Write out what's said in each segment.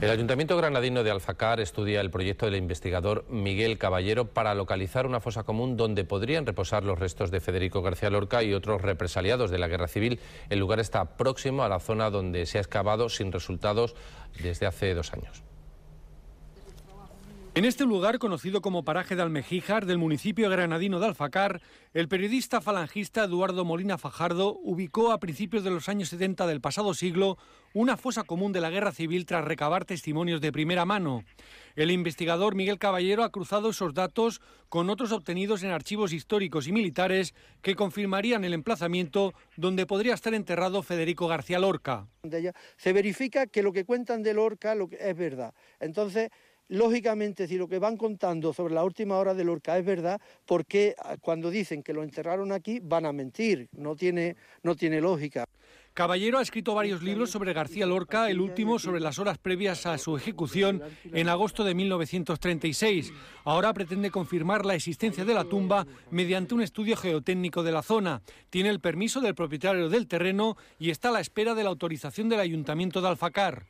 El Ayuntamiento Granadino de Alfacar estudia el proyecto del investigador Miguel Caballero para localizar una fosa común donde podrían reposar los restos de Federico García Lorca y otros represaliados de la Guerra Civil. El lugar está próximo a la zona donde se ha excavado sin resultados desde hace dos años. En este lugar, conocido como Paraje de Almejíjar, del municipio granadino de Alfacar, el periodista falangista Eduardo Molina Fajardo ubicó a principios de los años 70 del pasado siglo una fosa común de la guerra civil tras recabar testimonios de primera mano. El investigador Miguel Caballero ha cruzado esos datos con otros obtenidos en archivos históricos y militares que confirmarían el emplazamiento donde podría estar enterrado Federico García Lorca. Se verifica que lo que cuentan de Lorca es verdad. Entonces, Lógicamente, si lo que van contando sobre la última hora de Lorca es verdad, porque ah, cuando dicen que lo enterraron aquí van a mentir? No tiene, no tiene lógica. Caballero ha escrito varios libros sobre García Lorca, el último sobre las horas previas a su ejecución en agosto de 1936. Ahora pretende confirmar la existencia de la tumba mediante un estudio geotécnico de la zona. Tiene el permiso del propietario del terreno y está a la espera de la autorización del Ayuntamiento de Alfacar.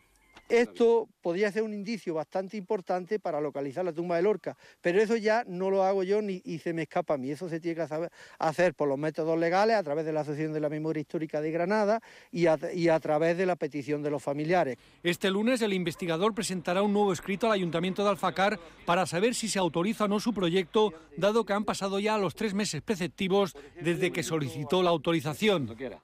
Esto podría ser un indicio bastante importante para localizar la tumba de Lorca, pero eso ya no lo hago yo ni y se me escapa a mí. Eso se tiene que hacer por los métodos legales, a través de la Asociación de la Memoria Histórica de Granada y y a través de la petición de los familiares. Este lunes el investigador presentará un nuevo escrito al Ayuntamiento de Alfacar para saber si se autoriza o no su proyecto, dado que han pasado ya los tres meses preceptivos desde que solicitó la autorización.